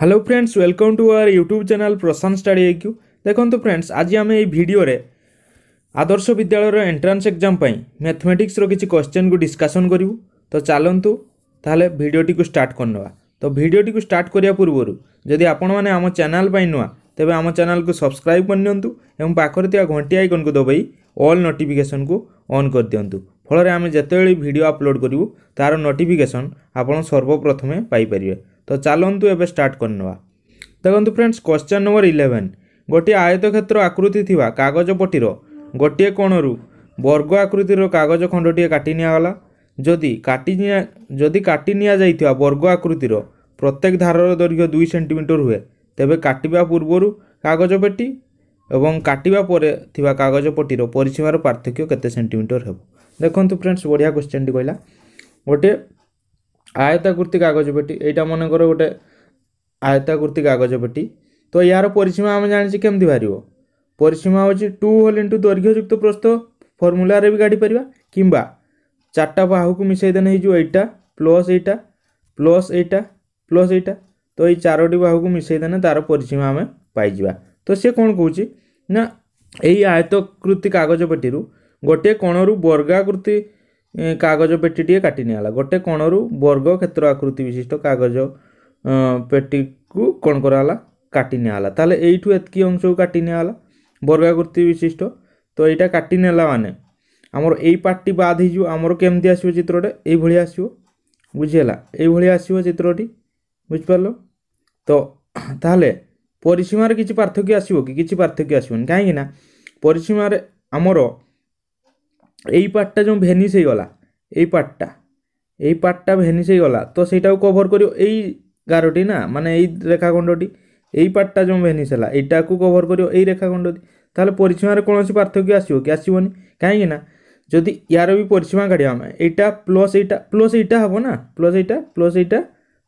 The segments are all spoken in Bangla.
hello friends welcome to our YouTube channel Prashant study ଏକ୍ୟୁ ଦେଖନ୍ତୁ ଫ୍ରେଣ୍ଡସ୍ ଆଜି ଆମେ ଏହି ଭିଡ଼ିଓରେ ଆଦର୍ଶ ବିଦ୍ୟାଳୟର ଏଣ୍ଟ୍ରାନ୍ସ ଏକ୍ଜାମ୍ ପାଇଁ ମ୍ୟାଥମେଟିକ୍ସର କିଛି କ୍ୱେଶ୍ଚନ୍କୁ ଡିସ୍କସନ୍ କରିବୁ ତ ଚାଲନ୍ତୁ ତାହେଲେ ଭିଡ଼ିଓଟିକୁ ଷ୍ଟାର୍ଟ କରିନେବା ତ ଭିଡ଼ିଓଟିକୁ ଷ୍ଟାର୍ଟ କରିବା ପୂର୍ବରୁ ଯଦି ଆପଣମାନେ ଆମ ଚ୍ୟାନେଲ୍ ପାଇଁ ନୂଆ ତେବେ ଆମ ଚ୍ୟାନେଲ୍କୁ ସବସ୍କ୍ରାଇବ୍ କରିନିଅନ୍ତୁ ଏବଂ ପାଖରେ ଥିବା ଘଣ୍ଟି ଆଇକନ୍କୁ ଦବାଇ ଅଲ୍ ନୋଟିଫିକେସନ୍କୁ ଅନ୍ କରିଦିଅନ୍ତୁ ଫଳରେ ଆମେ ଯେତେବେଳେ ଭିଡ଼ିଓ ଅପଲୋଡ଼ କରିବୁ ତା'ର ନୋଟିଫିକେସନ୍ ଆପଣ ସର୍ବପ୍ରଥମେ ପାଇପାରିବେ ତ ଚାଲନ୍ତୁ ଏବେ ଷ୍ଟାର୍ଟ କରିନେବା ଦେଖନ୍ତୁ ଫ୍ରେଣ୍ଡସ୍ କ୍ୱେଶ୍ଚନ୍ ନମ୍ବର ଇଲେଭେନ୍ ଗୋଟିଏ ଆୟତକ୍ଷେତ୍ର ଆକୃତି ଥିବା କାଗଜପଟିର ଗୋଟିଏ କୋଣରୁ ବର୍ଗ ଆକୃତିର କାଗଜ ଖଣ୍ଡଟିଏ କାଟି ନିଆଗଲା ଯଦି କାଟି ଯଦି କାଟି ନିଆଯାଇଥିବା ବର୍ଗ ଆକୃତିର ପ୍ରତ୍ୟେକ ଧାରର ଦୈର୍ଘ୍ୟ ଦୁଇ ସେଣ୍ଟିମିଟର ହୁଏ ତେବେ କାଟିବା ପୂର୍ବରୁ କାଗଜପେଟି ଏବଂ କାଟିବା ପରେ ଥିବା କାଗଜପଟିର ପରିସୀମାର ପାର୍ଥକ୍ୟ କେତେ ସେଣ୍ଟିମିଟର ହେବ ଦେଖନ୍ତୁ ଫ୍ରେଣ୍ଡସ୍ ବଢ଼ିଆ କ୍ୱେଶ୍ଚନ୍ଟି କହିଲା ଗୋଟିଏ আয়তাকৃতি কাগজ পেটি এইটা মনে করো গোটে আয়তাকৃতি কাগজ পেটি তো ইয়ার পরিসীমা আমি জাঁচি কেমতি বাহার পরিসীমা হচ্ছে টু হোল ইন্টু দৈর্ঘ্যযুক্ত প্রস্থ ফর্মুলারে বি কাটি পারা কিংবা চারটা বাহুকে মিশাই দেলে হয়ে এইটা প্লস এইটা প্লস এইটা প্লস এইটা তো এই চারোটি বাহুকে মিশাই দেলে তার পরিসীমা আমি পাইযা তো সে কোণ কৌছি না এই আয়তকৃতি কাগজ পেটি গোটিয়ে কোণর বর্গাকৃতি କାଗଜ ପେଟିଟିଏ କାଟି ନିଆଗଲା ଗୋଟେ କୋଣରୁ ବର୍ଗ କ୍ଷେତ୍ର ଆକୃତି ବିଶିଷ୍ଟ କାଗଜ ପେଟିକୁ କ'ଣ କରାଗଲା କାଟି ନିଆଗଲା ତାହେଲେ ଏଇଠୁ ଏତିକି ଅଂଶକୁ କାଟି ନିଆଗଲା ବର୍ଗାକୃତି ବିଶିଷ୍ଟ ତ ଏଇଟା କାଟି ନେଲା ମାନେ ଆମର ଏଇ ପାର୍ଟଟି ବାଦ ହେଇଯିବ ଆମର କେମିତି ଆସିବ ଚିତ୍ରଟା ଏଇଭଳି ଆସିବ ବୁଝିହେଲା ଏଇଭଳି ଆସିବ ଚିତ୍ରଟି ବୁଝିପାରିଲ ତ ତାହେଲେ ପରିସୀମାରେ କିଛି ପାର୍ଥକ୍ୟ ଆସିବ କି କିଛି ପାର୍ଥକ୍ୟ ଆସିବନି କାହିଁକି ନା ପରିସୀମାରେ ଆମର এই পার্টটা ଯେଉଁ ଭେନିସ୍ ହେଇଗଲା ଏଇ ପାର୍ଟଟା ଏଇ ପାର୍ଟଟା ଭେନିସ୍ ହେଇଗଲା ତ ସେଇଟାକୁ କଭର୍ କରିବ ଏଇ ଗାରଟି ନା ମାନେ ଏଇ ରେଖାଖଣ୍ଡଟି ଏଇ ପାର୍ଟଟା ଯେଉଁ ଭେନିସ୍ ହେଲା ଏଇଟାକୁ କଭର୍ କରିବ ଏଇ ରେଖାଖଣ୍ଡଟି ତାହେଲେ ପରିସୀମାରେ କୌଣସି ପାର୍ଥକ୍ୟ ଆସିବ କି ଆସିବନି କାହିଁକି ନା ଯଦି ୟାର ବି ପରିସୀମା କାଢ଼ିବା ଆମେ ଏଇଟା ପ୍ଲସ୍ ଏଇଟା ପ୍ଲସ୍ ଏଇଟା ହେବ ନା ପ୍ଲସ୍ ଏଇଟା ପ୍ଲସ୍ ଏଇଟା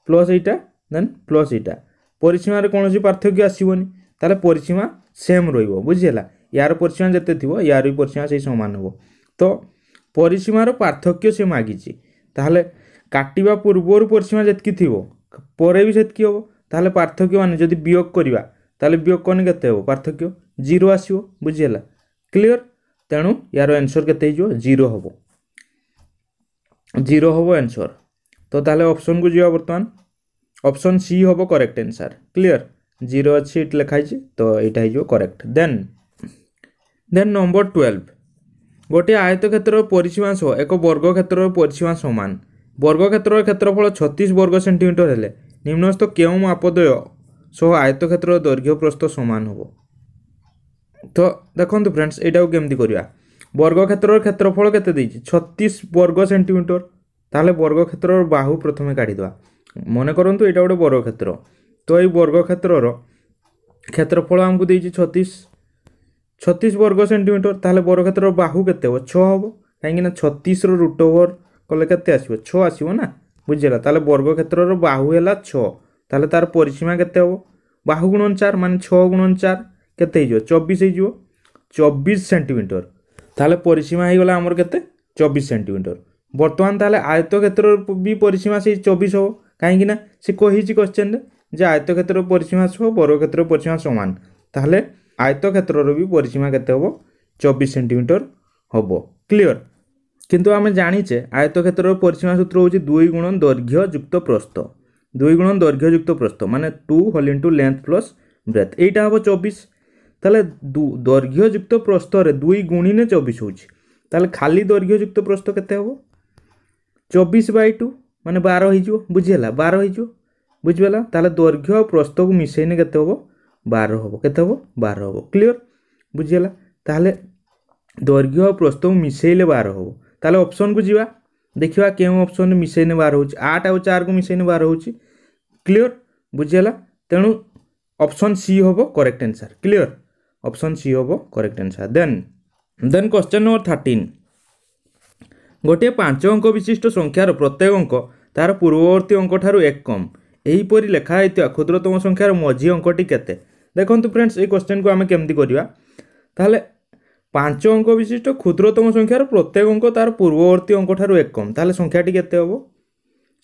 ପ୍ଲସ୍ ଏଇଟା ଦେନ୍ ପ୍ଲସ୍ ଏଇଟା ପରିସୀମାରେ କୌଣସି ପାର୍ଥକ୍ୟ ଆସିବନି ତାହେଲେ ପରିସୀମା ସେମ୍ ରହିବ ବୁଝିହେଲା ୟାର ପରିସୀମା ଯେତେ ଥିବ ୟାର ବି ପରିସୀମା ସେଇ ସମାନ ହେବ ତ ପରିସୀମାର ପାର୍ଥକ୍ୟ ସେ ମାଗିଛି ତାହେଲେ କାଟିବା ପୂର୍ବରୁ ପରିସୀମା ଯେତିକି ଥିବ ପରେ ବି ସେତିକି ହେବ ତାହେଲେ ପାର୍ଥକ୍ୟ ମାନେ ଯଦି ବିୟୋଗ କରିବା ତାହେଲେ ବିୟୋଗ କନେ କେତେ ହେବ ପାର୍ଥକ୍ୟ ଜିରୋ ଆସିବ ବୁଝିହେଲା କ୍ଲିଅର୍ ତେଣୁ ୟାର ଆନ୍ସର୍ କେତେ ହେଇଯିବ ଜିରୋ ହେବ ଜିରୋ ହେବ ଆନ୍ସର୍ ତ ତାହେଲେ ଅପସନ୍କୁ ଯିବା ବର୍ତ୍ତମାନ ଅପସନ୍ ସି ହେବ କରେକ୍ଟ ଆନ୍ସର୍ କ୍ଲିଅର୍ ଜିରୋ ଅଛି ଏଠି ଲେଖା ହେଇଛି ତ ଏଇଟା ହେଇଯିବ correct then then number twelve ଗୋଟିଏ ଆୟତକ୍ଷେତ୍ରର ପରିସୀମା ସହ ଏକ ବର୍ଗକ୍ଷେତ୍ରର ପରିସୀମା ସମାନ ବର୍ଗକ୍ଷେତ୍ରର କ୍ଷେତ୍ରଫଳ ଛତିଶ ବର୍ଗ ସେଣ୍ଟିମିଟର ହେଲେ ନିମ୍ନସ୍ଥ କେଉଁ ମାପଦୟ ସହ ଆୟତକ୍ଷେତ୍ରର ଦୈର୍ଘ୍ୟ ପ୍ରସ୍ଥ ସମାନ ହେବ ତ ଦେଖନ୍ତୁ ଫ୍ରେଣ୍ଡସ୍ ଏଇଟାକୁ କେମିତି କରିବା ବର୍ଗକ୍ଷେତ୍ରର କ୍ଷେତ୍ରଫଳ କେତେ ଦେଇଛି ଛତିଶ ବର୍ଗ ସେଣ୍ଟିମିଟର ତାହେଲେ ବର୍ଗକ୍ଷେତ୍ରର ବାହୁ ପ୍ରଥମେ କାଢ଼ିଦେବା ମନେ କରନ୍ତୁ ଏଇଟା ଗୋଟେ ବର୍ଗକ୍ଷେତ୍ର ତ ଏଇ ବର୍ଗକ୍ଷେତ୍ରର କ୍ଷେତ୍ରଫଳ ଆମକୁ ଦେଇଛି ଛତିଶ ଛତିଶ ବର୍ଗ ସେଣ୍ଟିମିଟର ତାହେଲେ ବରକ୍ଷେତ୍ରର ବାହୁ କେତେ ହେବ ଛଅ ହେବ କାହିଁକିନା ଛତିଶର ରୁଟ୍ ଓଭର୍ କଲେ କେତେ ଆସିବ ଛଅ ଆସିବ ନା ବୁଝିଲା ତାହେଲେ ବର୍ଗକ୍ଷେତ୍ରର ବାହୁ ହେଲା ଛଅ ତାହେଲେ ତା'ର ପରିସୀମା କେତେ ହେବ ବାହୁ ଗୁଣନ ଚାର ମାନେ ଛଅ ଗୁଣନ ଚାର କେତେ ହେଇଯିବ ଚବିଶ ହେଇଯିବ ଚବିଶ ସେଣ୍ଟିମିଟର ତାହେଲେ ପରିସୀମା ହେଇଗଲା ଆମର କେତେ ଚବିଶ ସେଣ୍ଟିମିଟର ବର୍ତ୍ତମାନ ତାହେଲେ ଆୟତକ୍ଷେତ୍ରର ବି ପରିସୀମା ସେଇ ଚବିଶ ହେବ କାହିଁକିନା ସେ କହିଛି କୋଶ୍ଚେନ୍ରେ যে আয়তক্ষেত্র পরিসীমা সহ বর্গক্ষেত্র পরিসীমা সমান তাহলে ଆୟତ କ୍ଷେତ୍ରର ବି ପରିସୀମା କେତେ ହେବ ଚବିଶ ସେଣ୍ଟିମିଟର ହେବ କ୍ଲିଅର କିନ୍ତୁ ଆମେ ଜାଣିଛେ ଆୟତ କ୍ଷେତ୍ରର ପରିସୀମା ସୂତ୍ର ହେଉଛି ଦୁଇ ଗୁଣ ଦୈର୍ଘ୍ୟ ଯୁକ୍ତ ପ୍ରସ୍ତ ଦୁଇ ଗୁଣ ଦୈର୍ଘ୍ୟ ଯୁକ୍ତ ପ୍ରସ୍ତ ମାନେ two whole into length plus breadth ଏଇଟା ହେବ ଚବିଶ ତାହେଲେ ଦୈର୍ଘ୍ୟ ଯୁକ୍ତ ପ୍ରସ୍ତରେ ଦୁଇ ଗୁଣିନେ ଚବିଶ ହେଉଛି ତାହେଲେ ଖାଲି ଦୈର୍ଘ୍ୟ ଯୁକ୍ତ ପ୍ରସ୍ତ କେତେ ହେବ ଚବିଶ ବାଇ ଟୁ ମାନେ ବାର ହେଇଯିବ ବୁଝିହେଲା ବାର ହେଇଯିବ ବୁଝିପାରିଲା ତାହେଲେ ଦୈର୍ଘ୍ୟ ଆଉ ପ୍ରସ୍ତକୁ ମିଶାଇନେ କେତେ ହେବ ବାର ହେବ କେତେ ହେବ ବାର ହେବ କ୍ଲିଅର୍ ବୁଝିଗଲା ତାହେଲେ ଦୈର୍ଘ୍ୟ ଆଉ ପ୍ରସ୍ତକୁ ମିଶାଇଲେ ବାର ହେବ ତାହେଲେ ଅପସନ୍କୁ ଯିବା ଦେଖିବା କେଉଁ ଅପସନ୍ରେ ମିଶାଇନେ ବାର ହେଉଛି ଆଠ ଆଉ ଚାରକୁ ମିଶାଇନେ ବାର ହେଉଛି କ୍ଲିଅର୍ ବୁଝିଗଲା ତେଣୁ ଅପସନ୍ ସି ହେବ correct answer clear option C ହେବ correct answer then then question number thirteen ଗୋଟିଏ ପାଞ୍ଚ ଅଙ୍କ ବିଶିଷ୍ଟ ସଂଖ୍ୟାର ପ୍ରତ୍ୟେକ ଅଙ୍କ ତାହାର ପୂର୍ବବର୍ତ୍ତୀ ଅଙ୍କଠାରୁ ଏକ କମ୍ ଏହିପରି ଲେଖା ହୋଇଥିବା କ୍ଷୁଦ୍ରତମ ସଂଖ୍ୟାର ମଝି ଅଙ୍କଟି କେତେ ଦେଖନ୍ତୁ ଫ୍ରେଣ୍ଡସ୍ ଏଇ କ୍ୱେଶ୍ଚନ୍କୁ ଆମେ କେମିତି କରିବା ତାହେଲେ ପାଞ୍ଚ ଅଙ୍କ ବିଶିଷ୍ଟ କ୍ଷୁଦ୍ରତମ ସଂଖ୍ୟାର ପ୍ରତ୍ୟେକ ଅଙ୍କ ତା'ର ପୂର୍ବବର୍ତ୍ତୀ ଅଙ୍କଠାରୁ ଏକ କମ୍ ତାହେଲେ ସଂଖ୍ୟାଟି କେତେ ହେବ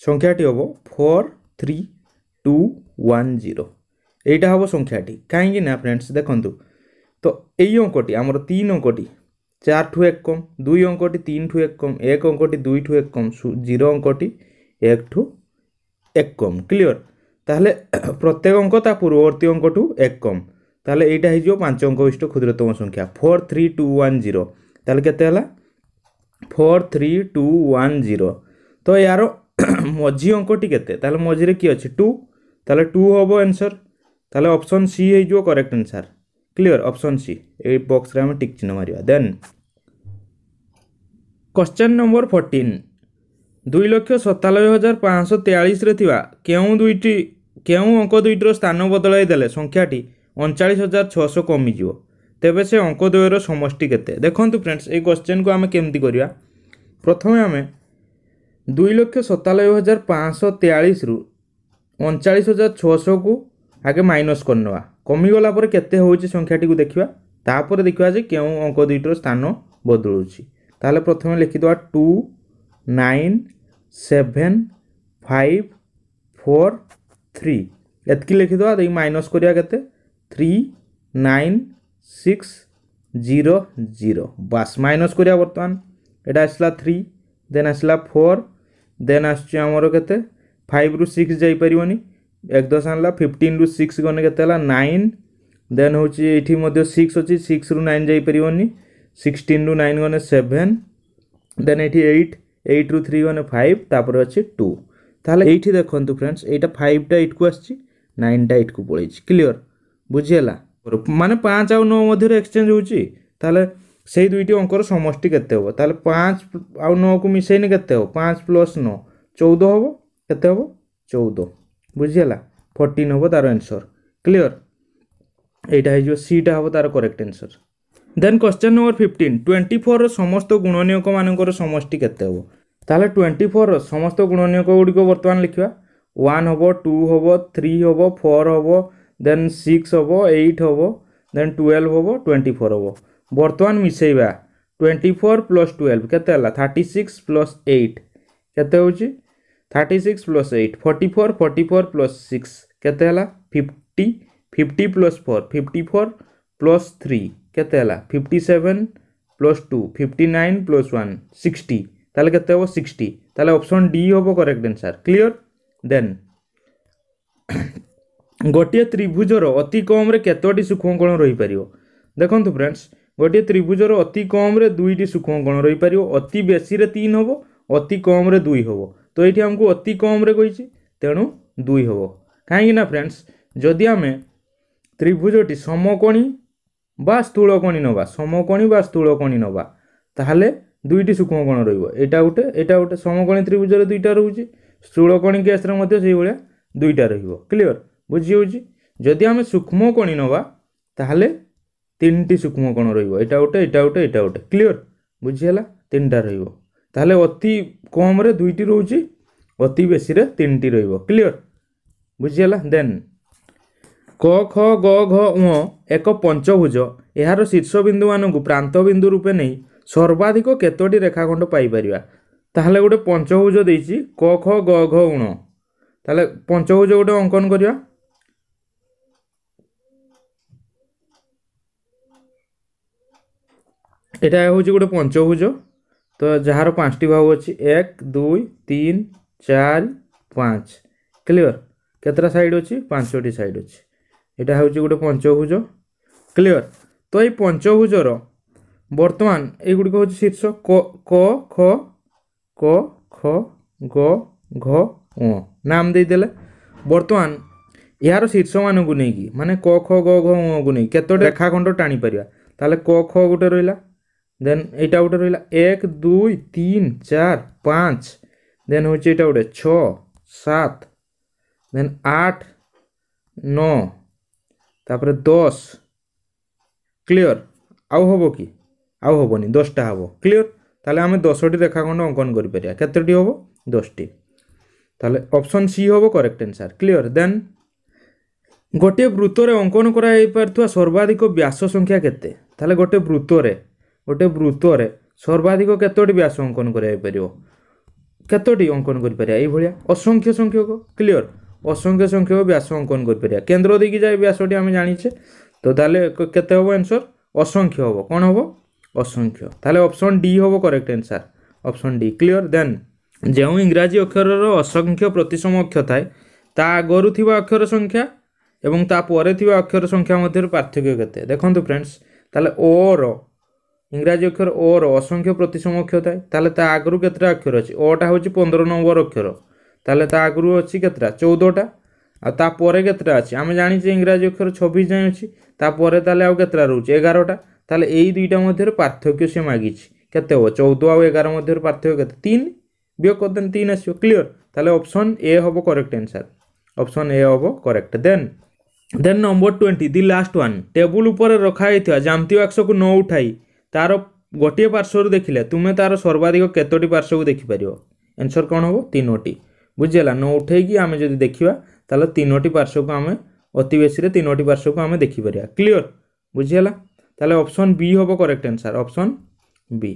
ସଂଖ୍ୟାଟି ହେବ four three two one zero এইটা হব সংখ্যাটি কাহিঁকি না ফ্রেন্ডস দেখন্তু তো এই অঙ্কটি আমার তিন অঙ্কটি চার ঠু এক কম দুই অঙ্কটি তিন ঠু এক কম এক অঙ্কটি দুই ঠু এক কম জিরো অঙ্কটি এক ঠু এক কম ক্লিয়র তাহলে প্রত্যেক অঙ্ক তা পূর্ববর্তী অঙ্কটু এক কম তাহলে এইটা হয়ে যাব পাঁচ অঙ্ক বিশিষ্ট ক্ষুদ্রতম সংখ্যা four three two one zero তাহলে কেতে হল four three two one zero তো ইয়ার মঝি অঙ্কটি কেতে তাহলে মঝিরে কি অছে টু তাহলে টু হব আনসর তাহলে অপশন সি হয়ে যাব correct answer clear option C এই বক্সরে আমি টিক চিহ্ন মারিবা দেন কোশ্চেন নম্বর ফর্টিন দুই লক্ষ সতানব্বই হাজার পাঁচশহ তেয়াশে কেউ দুইটি କେଉଁ ଅଙ୍କ ଦୁଇଟିର ସ୍ଥାନ ବଦଳାଇ ଦେଲେ ସଂଖ୍ୟାଟି ଅଣଚାଳିଶ ହଜାର ଛଅଶହ କମିଯିବ ତେବେ ସେ ଅଙ୍କ ଦ୍ୱୟର ସମଷ୍ଟି କେତେ ଦେଖନ୍ତୁ ଫ୍ରେଣ୍ଡସ୍ ଏଇ କ୍ୱେଶ୍ଚିନ୍କୁ ଆମେ କେମିତି କରିବା ପ୍ରଥମେ ଆମେ ଦୁଇ ଲକ୍ଷ ସତାନବେ ହଜାର ପାଞ୍ଚଶହ ତେୟାଳିଶରୁ ଅଣଚାଳିଶ ହଜାର ଛଅଶହକୁ ଆଗେ ମାଇନସ୍ କରିନେବା କମିଗଲା ପରେ କେତେ ହେଉଛି ସଂଖ୍ୟାଟିକୁ ଦେଖିବା ତାପରେ ଦେଖିବା ଯେ କେଉଁ ଅଙ୍କ ଦୁଇଟିର ସ୍ଥାନ ବଦଳୁଛି ତାହେଲେ ପ୍ରଥମେ ଲେଖିଦେବା two nine seven five four three એતકી લખી દેવા તો એ માઇનસ કર્યા કેતે three nine six zero zero বাস মাইনস করিয়া বর্তমান এটা আসলা থ্রি দেন আসলা ফোর দেন আসছে আমার কেতে ফাইভ রু সিক্স যাইপারবনি এক দশ আনলা ফিফটিন রু সিক্স গনে কেতে হল নাইন দেন হচ্ছে এইটি মধ্যে সিক্স অছি সিক্স রু নাইন যাইপারবনি সিক্সটিন রু নাইন গনে সেভেন দেন এটি এইট এইট রু থ্রি গনে ফাইভ তারপরে অছি টু ତାହେଲେ ଏଇଠି ଦେଖନ୍ତୁ ଫ୍ରେଣ୍ଡସ୍ ଏଇଟା ଫାଇଭଟା ଏଇଟକୁ ଆସିଛି ନାଇନଟା ଏଇଟକୁ ପଳେଇଛି କ୍ଲିଅର ବୁଝିହେଲା ମାନେ ପାଞ୍ଚ ଆଉ ନଅ ମଧ୍ୟରେ ଏକ୍ସଚେଞ୍ଜ ହେଉଛି ତାହେଲେ ସେଇ ଦୁଇଟି ଅଙ୍କର ସମଷ୍ଟି କେତେ ହେବ ତାହେଲେ ପାଞ୍ଚ ଆଉ ନଅକୁ ମିଶାଇନି କେତେ ହେବ ପାଞ୍ଚ ପ୍ଲସ୍ ନଅ ଚଉଦ ହେବ କେତେ ହେବ ଚଉଦ ବୁଝିହେଲା ଫର୍ଟିନ୍ ହେବ ତା'ର ଆନ୍ସର୍ କ୍ଲିଅର ଏଇଟା ହେଇଯିବ ସିଟା ହେବ ତା'ର correct answer then question number fifteen twenty ଫୋର୍ର ସମସ୍ତ ଗୁଣନୀୟକମାନଙ୍କର ସମଷ୍ଟି କେତେ ହେବ ତାହେଲେ ଟ୍ୱେଣ୍ଟି ଫୋର୍ର ସମସ୍ତ ଗୁଣନୀୟକ ଗୁଡ଼ିକ ବର୍ତ୍ତମାନ ଲେଖିବା ୱାନ୍ ହେବ ଟୁ ହେବ ଥ୍ରୀ ହେବ ଫୋର୍ ହେବ ଦେନ୍ ସିକ୍ସ ହେବ ଏଇଟ୍ ହେବ ଦେନ୍ ଟୁଏଲ୍ଭ ହେବ ଟ୍ୱେଣ୍ଟି ଫୋର୍ ହେବ ବର୍ତ୍ତମାନ ମିଶାଇବା ଟ୍ୱେଣ୍ଟି ଫୋର୍ ପ୍ଲସ୍ ଟୁଏଲ୍ଭ କେତେ ହେଲା ଥାର୍ଟି ସିକ୍ସ ପ୍ଲସ୍ ଏଇଟ୍ କେତେ ହେଉଛି thirty six plus eight forty four forty four plus six କେତେ ହେଲା fifty fifty plus four fifty four plus three କେତେ ହେଲା fifty seven plus two fifty nine plus one sixty তাহলে কেতে হব সিক্সটি তাহলে অপশন ডি হব করেক্ট আনসার ক্লিয়র দেন ଗୋଟିଏ ତ୍ରିଭୁଜର ଅତି କମ୍ରେ କେତୋଟି ସୂକ୍ଷ୍ମକୋଣ ରହିପାରିବ ଦେଖନ୍ତୁ ଫ୍ରେଣ୍ଡସ୍ ଗୋଟିଏ ତ୍ରିଭୁଜର ଅତି କମ୍ରେ ଦୁଇଟି ସୂକ୍ଷ୍ମକୋଣ ରହିପାରିବ ଅତି ବେଶୀରେ ତିନି ହେବ ଅତି କମ୍ରେ ଦୁଇ ହେବ ତ ଏଇଠି ଆମକୁ ଅତି କମ୍ରେ କହିଛି ତେଣୁ ଦୁଇ ହେବ କାହିଁକିନା ଫ୍ରେଣ୍ଡସ୍ ଯଦି ଆମେ ତ୍ରିଭୁଜଟି ସମକୋଣୀ ବା ସ୍ଥୂଳକୋଣୀ ନେବା ସମକୋଣୀ ବା ସ୍ଥୂଳକୋଣୀ ନେବା ତାହେଲେ দুইটি সূক্ষ্মকোণ রইব এটা গোটে এটা গোটে সমকোণী ত্রিভুজের দুইটা রয়েছে স্থূলকোণী কেসরে মধ্যে সেইভাবে দুইটা রহব ক্লিয়র বুঝি হচ্ছে যদি আমি সূক্ষ্মকোণী নেবা তাহলে তিনটি সূক্ষ্মকোণ রহব এটা গোটে এটা গোটে এটা গোটে ক্লিয়র বুঝিগলা তিনটা রহব তাহলে অতি কমরে দুইটি রয়েছে অতি বেশিরে তিনটি রহব ক্লিয়র বুঝিগলা দেন ক খ গ ঘ ও এক পঞ্চভুজ এর শীর্ষবিন্দু মানুষ প্রান্তবিন্দু রূপে নেই সর্বাধিক କେତୋଟି রেখাখণ্ড পাইপার তাহলে গোটে পঞ্চভুজ দিয়েছি ক খ গ ঘ উণ তাহলে পঞ্চভুজ গোটে অঙ্কন করা এটা হচ্ছে গোটে পঞ্চভুজ তো যার পাঁচটি ভাগ অছি এক দুই তিন চার পাঁচ ক্লিয়র কতটা সাইড অছি পাঁচটি সাইড অছি এটা হচ্ছে গোটে পঞ্চভুজ ক্লিয়র তো এই পঞ্চভুজর ବର୍ତ୍ତମାନ ଏଗୁଡ଼ିକ ହେଉଛି ଶୀର୍ଷ କ କ ଖ କ ଖ ଗ ଘ ଅ ନାମ ଦେଇଦେଲେ ବର୍ତ୍ତମାନ ଏହାର ଶୀର୍ଷମାନଙ୍କୁ ନେଇକି ମାନେ କ ଖ ଗ ଘ କୁ ନେଇ କେତୋଟି ରେଖାଖଣ୍ଡ ଟାଣିପାରିବା ତାହେଲେ କ ଖ ଗୋଟେ ରହିଲା ଦେନ୍ ଏଇଟା ଗୋଟେ ରହିଲା ଏକ ଦୁଇ ତିନି ଚାରି ପାଞ୍ଚ ଦେନ୍ ହେଉଛି ଏଇଟା ଗୋଟେ ଛଅ ସାତ ଦେନ୍ ଆଠ ନଅ ତାପରେ ଦଶ କ୍ଲିଅର୍ ଆଉ ହେବ କି ଆଉ ହେବନି ଦଶଟା ହେବ କ୍ଲିଅର୍ ତାହେଲେ ଆମେ ଦଶଟି ରେଖାଖଣ୍ଡ ଅଙ୍କନ କରିପାରିବା କେତେଟି ହେବ ଦଶଟି ତାହେଲେ ଅପସନ୍ ସି ହେବ କରେକ୍ଟ ଆନ୍ସର୍ କ୍ଲିଅର୍ ଦେନ୍ ଗୋଟିଏ ବୃତ୍ତରେ ଅଙ୍କନ କରାଯାଇପାରୁଥିବା ସର୍ବାଧିକ ବ୍ୟାସ ସଂଖ୍ୟା କେତେ ତାହେଲେ ଗୋଟେ ବୃତ୍ତରେ ଗୋଟେ ବୃତ୍ତରେ ସର୍ବାଧିକ କେତୋଟି ବ୍ୟାସ ଅଙ୍କନ କରାଯାଇପାରିବ କେତୋଟି ଅଙ୍କନ କରିପାରିବା ଏଇଭଳିଆ ଅସଂଖ୍ୟ ସଂଖ୍ୟକ କ୍ଲିଅର୍ ଅସଂଖ୍ୟ ସଂଖ୍ୟକ ବ୍ୟାସ ଅଙ୍କନ କରିପାରିବା କେନ୍ଦ୍ର ଦେଇକି ଯାଏ ବ୍ୟାସଟି ଆମେ ଜାଣିଛେ ତ ତାହେଲେ କେତେ ହେବ ଆନ୍ସର୍ ଅସଂଖ୍ୟ ହେବ କ'ଣ ହେବ ଅସଂଖ୍ୟ ତାହେଲେ ଅପସନ୍ ଡି ହେବ correct answer option D clear then ଯେଉଁ ଇଂରାଜୀ ଅକ୍ଷରର ଅସଂଖ୍ୟ ପ୍ରତିସମ ଅକ୍ଷ ଥାଏ ତା ଆଗରୁ ଥିବା ଅକ୍ଷର ସଂଖ୍ୟା ଏବଂ ତା ପରେ ଥିବା ଅକ୍ଷର ସଂଖ୍ୟା ମଧ୍ୟରେ ପାର୍ଥକ୍ୟ କେତେ ଦେଖନ୍ତୁ ଫ୍ରେଣ୍ଡସ୍ ତାହେଲେ ଓର ଇଂରାଜୀ ଅକ୍ଷର ଓର ଅସଂଖ୍ୟ ପ୍ରତିସମ ଅକ୍ଷର ଥାଏ ତାହେଲେ ତା ଆଗରୁ କେତେଟା ଅକ୍ଷର ଅଛି ଓଟା ହେଉଛି ପନ୍ଦର ନମ୍ବର ଅକ୍ଷର ତାହେଲେ ତା ଆଗରୁ ଅଛି କେତେଟା ଚଉଦଟା ଆଉ ତାପରେ କେତେଟା ଅଛି ଆମେ ଜାଣିଛେ ଇଂରାଜୀ ଅକ୍ଷର ଛବିଶ ଯାଏଁ ଅଛି ତାପରେ ତାହେଲେ ଆଉ କେତେଟା ରହୁଛି ଏଗାରଟା তাহলে এই দুইটার মধ্যে পার্থক্য সে মাগিছে কেতে হব চৌদ আউ এগার মধ্যে পার্থক্য কেতে তিন বিয়োগ করতেন তিন আসবে ক্লিয়র তাহলে অপশন এ হব করেক্ট অ্যান্সার অপশন এ হব correct then then number twenty the last one table উপরে রখা হয়েছে জামতীয় বাক্সকে ন উঠাই তার ଗୋଟିଏ ପାର୍ଶ୍ୱରୁ ଦେଖିଲେ ତୁମେ ତା'ର ସର୍ବାଧିକ କେତୋଟି ପାର୍ଶ୍ୱକୁ ଦେଖିପାରିବ ଏନ୍ସର୍ କ'ଣ ହେବ ତିନୋଟି ବୁଝିହେଲା ନ ଉଠେଇକି ଆମେ ଯଦି ଦେଖିବା ତାହେଲେ ତିନୋଟି ପାର୍ଶ୍ୱକୁ ଆମେ ଅତି ବେଶୀରେ ତିନୋଟି ପାର୍ଶ୍ୱକୁ ଆମେ ଦେଖିପାରିବା କ୍ଲିଅର୍ ବୁଝିହେଲା তাহলে অপশন বি হব করেক্ট অ্যান্সার অপশন বি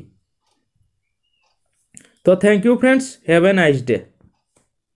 তো thank you friends have a nice day